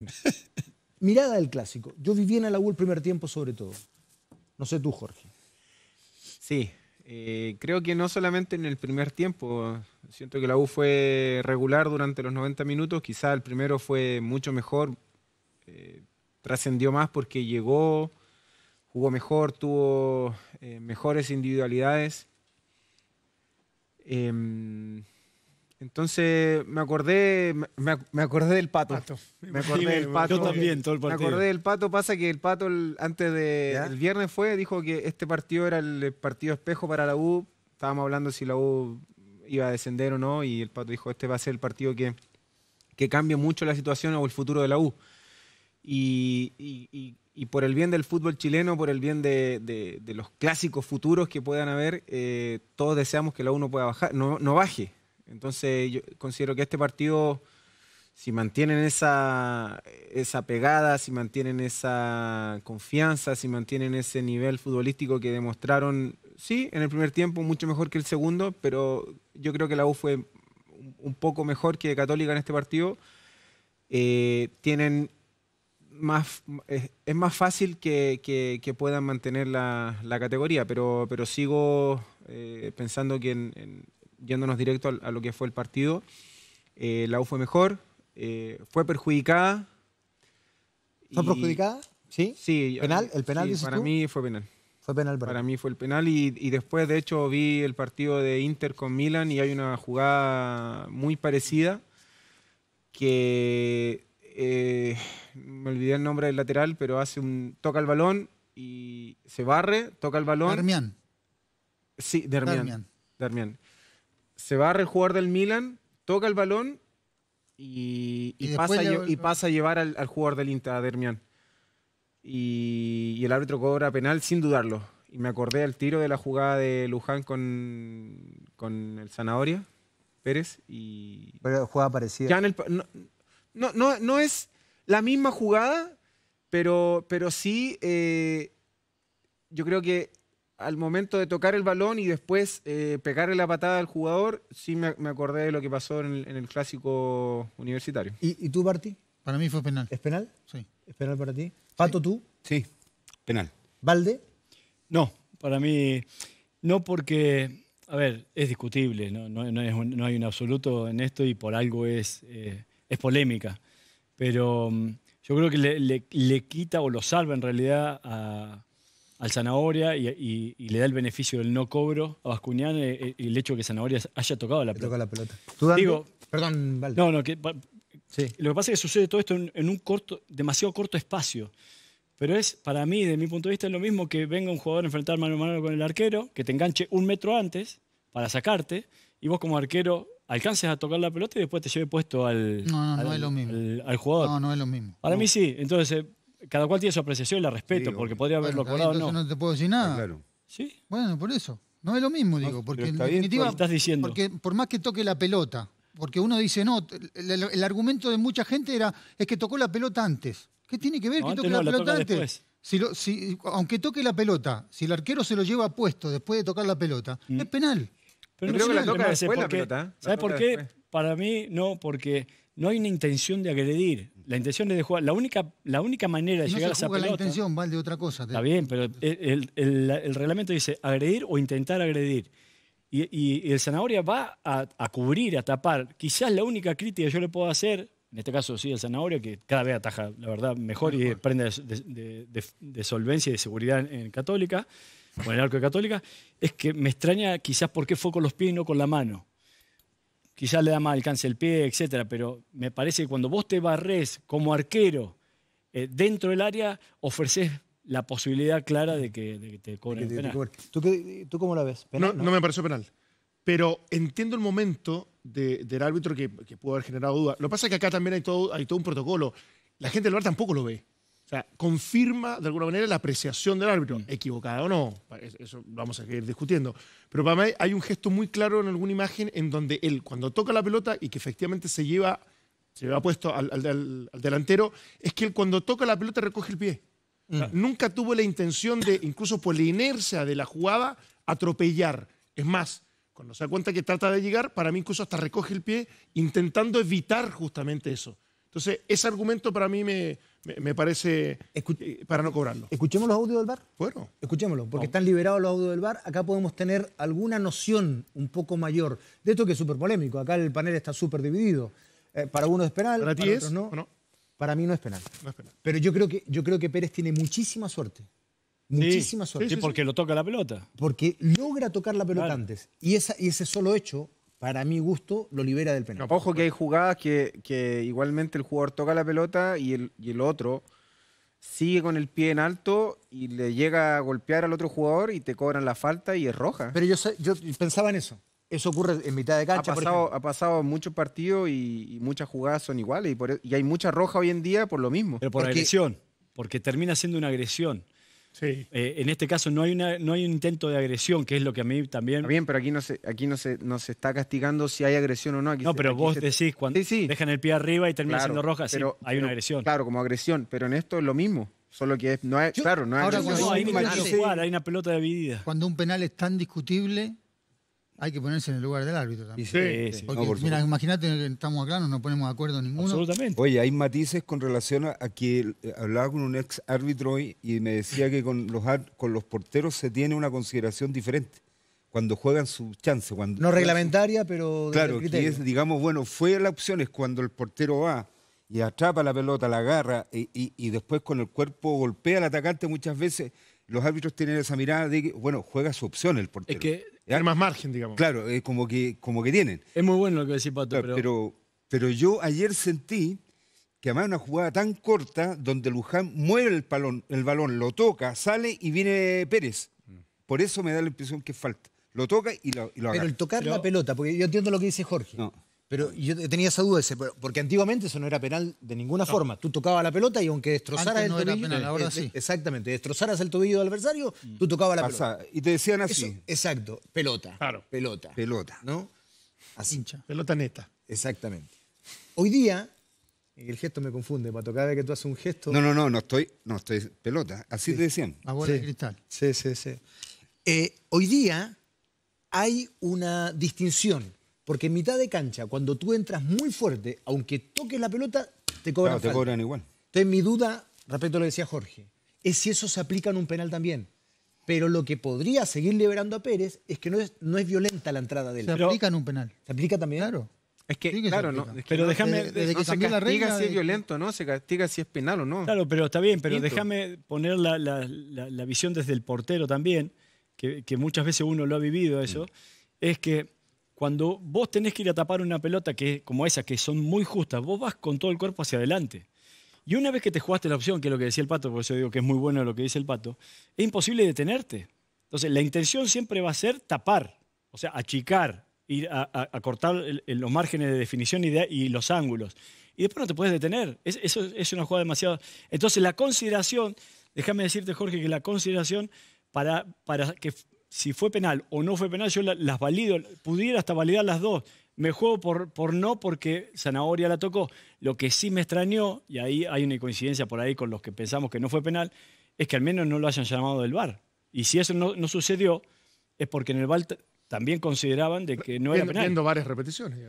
Mirada del clásico. Yo viví en U el primer tiempo, sobre todo. No sé tú, Jorge. Sí, eh, creo que no solamente en el primer tiempo. Siento que la U fue regular durante los 90 minutos. Quizá el primero fue mucho mejor. Eh, trascendió más porque llegó, jugó mejor, tuvo eh, mejores individualidades. Em, entonces me acordé, me, acordé del pato. Me acordé del pato. Yo también, todo el partido. Me acordé del pato. Pasa que el pato antes de viernes fue, dijo que este partido era el partido espejo para la U. Estábamos hablando si la U iba a descender o no, y el pato dijo este va a ser el partido que, que cambie mucho la situación o el futuro de la U. Y, por el bien del fútbol chileno, por el bien de, los clásicos futuros que puedan haber, eh, todos deseamos que la U no pueda bajar, no baje. Entonces yo considero que este partido, si mantienen esa, pegada, si mantienen esa confianza, si mantienen ese nivel futbolístico que demostraron, sí, en el primer tiempo mucho mejor que el segundo, pero yo creo que la U fue un poco mejor que Católica en este partido. Eh, tienen más, es, más fácil que, puedan mantener la, categoría, pero, pero sigo eh, pensando que en, yéndonos directo a, lo que fue el partido, eh, la U fue mejor, eh, fue perjudicada. ¿Fue perjudicada? Sí. sí ¿Penal? ¿El penal? para mí fue penal. Fue penal para, para mí fue el penal y, después de hecho vi el partido de Inter con Milan y hay una jugada muy parecida que eh, me olvidé el nombre del lateral, pero hace un toca el balón y se barre, toca el balón. Darmian. Sí, se va a jugador del Milan, toca el balón y, pasa, a llevar al, jugador del Inter, a Y, el árbitro cobra penal sin dudarlo. Y me acordé del tiro de la jugada de Luján con, el Zanahoria, Pérez. Y Pero jugada parecida. no, no, es la misma jugada, pero, pero sí, eh, yo creo que al momento de tocar el balón y después eh, pegarle la patada al jugador, sí me, acordé de lo que pasó en el, clásico universitario. ¿Y, tú, Barty? Para mí fue penal. ¿Es penal? Sí. ¿Es penal para ti? ¿Pato, tú? Sí, penal. ¿Valde? No, para mí no porque, a ver, es discutible, no, hay un absoluto en esto y por algo es, eh, es polémica, pero mm, yo creo que le quita o lo salva en realidad a al Zanahoria y, le da el beneficio del no cobro a Bascuñán el, eh, eh, el hecho de que Zanahoria haya tocado la pelota. la pelota. Perdón, No, no, lo que pasa es que sucede todo esto en, un corto, demasiado corto espacio. Pero es, para mí, desde mi punto de vista, es lo mismo que venga un jugador a enfrentar mano a mano con el arquero, que te enganche un metro antes para sacarte, y vos como arquero alcances a tocar la pelota y después te lleve puesto al, al jugador. No, no es lo mismo. Para mí sí. Entonces, cada cual tiene su apreciación y la respeto, porque podría haberlo bueno, colado o no. no te puedo decir nada. Ah, claro. Bueno, por eso. No es lo mismo, digo, porque en definitiva, estás diciendo. porque por más que toque la pelota, porque uno dice, no, el, argumento de mucha gente era, es que tocó la pelota antes. ¿Qué tiene que ver que toque la, pelota antes? Si, aunque toque la pelota, si el arquero se lo lleva puesto después de tocar la pelota, mm. es penal. Pero no creo que la toca después la pelota. ¿eh? ¿Sabes por qué? Para mí, no, porque no hay una intención de agredir. La intención es de jugar. La única, la única manera de llegar a esa pelota. la intención, va de otra cosa. Está bien, pero el, reglamento dice agredir o intentar agredir. Y, el Zanahoria va a, cubrir, a tapar. Quizás la única crítica que yo le puedo hacer, en este caso sí el Zanahoria, que cada vez ataja, la verdad, mejor y prende de, solvencia y de seguridad en, Católica, o en el arco de Católica, es que me extraña quizás por qué fue con los pies y no con la mano quizás le da más alcance el pie, etcétera, pero me parece que cuando vos te barres como arquero eh, dentro del área, ofreces la posibilidad clara de que, te cobren el penal. ¿Tú, cómo la ves? no, me pareció penal. Pero entiendo el momento del árbitro que, pudo haber generado duda. Lo que pasa es que acá también hay todo, hay todo un protocolo. La gente del bar tampoco lo ve. O sea, confirma de alguna manera la apreciación del árbitro, mm. equivocada o no, eso vamos a seguir discutiendo. Pero para mí hay un gesto muy claro en alguna imagen en donde él, cuando toca la pelota y que efectivamente se lleva, se lleva puesto al, delantero, es que él cuando toca la pelota recoge el pie. Mm. nunca tuvo la intención de, incluso por la inercia de la jugada, atropellar. Es más, cuando se da cuenta que trata de llegar, para mí incluso hasta recoge el pie intentando evitar justamente eso. Entonces, ese argumento para mí me, parece eh, para no cobrarlo. ¿Escuchemos los audios del bar? Bueno. Escuchémoslo, porque están liberados los audios del bar. Acá podemos tener alguna noción un poco mayor de esto que es súper polémico. Acá el panel está súper dividido. Eh, para uno es penal, para, ti no. Para mí no es penal. Pero yo creo que, yo creo que Pérez tiene muchísima suerte. Muchísima suerte. porque lo toca la pelota. Porque logra tocar la pelota antes. Y, esa, y ese solo hecho para mi gusto, lo libera del penal. ojo que hay jugadas que, igualmente el jugador toca la pelota y el, otro sigue con el pie en alto y le llega a golpear al otro jugador y te cobran la falta y es roja. Pero yo, yo pensaba en eso. Eso ocurre en mitad de cancha. Ha pasado, pasado muchos partidos y, muchas jugadas son iguales e, y, hay mucha roja hoy en día por lo mismo. Pero por agresión, porque termina siendo una agresión. Sí. Eh, en este caso no hay, una, no hay un intento de agresión, que es lo que a mí también... Está bien, pero aquí no se, aquí no se, no está castigando si hay agresión o no. Aquí no, pero vos decís, cuando dejan el pie arriba y terminan siendo rojas, pero, hay una agresión. Claro, como agresión, pero en esto es lo mismo. Solo que es, no hay, claro, no hay... Ahora, hay, hay una pelota dividida. Cuando un penal es tan discutible, hay que ponerse en el lugar del árbitro también. Sí, sí, imagínate, estamos acá, no ponemos de acuerdo ninguno. Absolutamente. Oye, hay matices con relación a, que eh, hablaba con un ex árbitro hoy y me decía que con los, con los porteros se tiene una consideración diferente cuando juegan su chance. no reglamentaria, pero... claro, que digamos, bueno, fue la opción, es cuando el portero va y atrapa la pelota, la agarra y después con el cuerpo golpea al atacante muchas veces los árbitros tienen esa mirada de que, bueno, juega su opción el portero. Es que hay más margen, digamos. Claro, es como que, como que tienen. Es muy bueno lo que decís, Pato. pero... pero... yo ayer sentí que además una jugada tan corta donde Luján mueve el, el balón, lo toca, sale y viene Pérez. Mm. Por eso me da la impresión que falta. Lo toca y lo, y Pero el tocar la pelota, porque yo entiendo lo que dice Jorge. No. Pero yo tenía esa duda, ese, porque antiguamente eso no era penal de ninguna forma. Tú tocabas la pelota y aunque destrozaras no el tobillo. Era penal, eh, ahora eh, sí. Exactamente, destrozaras el tobillo del adversario, mm. tú tocabas la pelota. Y te decían así. exacto, pelota. Claro. Pelota. Pelota. ¿No? Así. Pelota neta. Exactamente. Hoy día, el gesto me confunde, Pato, cada vez que tú haces un gesto. No, no, no, no estoy, no estoy pelota. Así te decían. Aguas ah, de cristal. Sí, sí, sí. Eh, hoy día hay una distinción porque en mitad de cancha, cuando tú entras muy fuerte, aunque toques la pelota, te cobran. Claro, te cobran igual. Entonces, mi duda, respecto a lo que decía Jorge, es si eso se aplica en un penal también. Pero lo que podría seguir liberando a Pérez es que no es, no es violenta la entrada de él. Se aplica en un penal. ¿Se aplica también? Claro. Es que, claro, no, pero déjame. se castiga si es violento, ¿no? Se castiga si es penal o no. Claro, pero está bien, pero déjame poner la, visión desde el portero también, que, muchas veces uno lo ha vivido eso, mm. es que cuando vos tenés que ir a tapar una pelota que, como esa, que son muy justas, vos vas con todo el cuerpo hacia adelante. Y una vez que te jugaste la opción, que es lo que decía el pato, por eso digo que es muy bueno lo que dice el pato, es imposible detenerte. Entonces, la intención siempre va a ser tapar, o sea, achicar, ir a, cortar los márgenes de definición y, los ángulos. Y después no te puedes detener. eso es una jugada demasiado. Entonces, la consideración, déjame decirte, Jorge, que la consideración para, para que si fue penal o no fue penal, yo las valido, pudiera hasta validar las dos. Me juego por, por no porque Zanahoria la tocó. Lo que sí me extrañó, y ahí hay una coincidencia por ahí con los que pensamos que no fue penal, es que al menos no lo hayan llamado del VAR. Y si eso no, sucedió, es porque en el VAR también consideraban de que no era penal. Viendo varias repeticiones.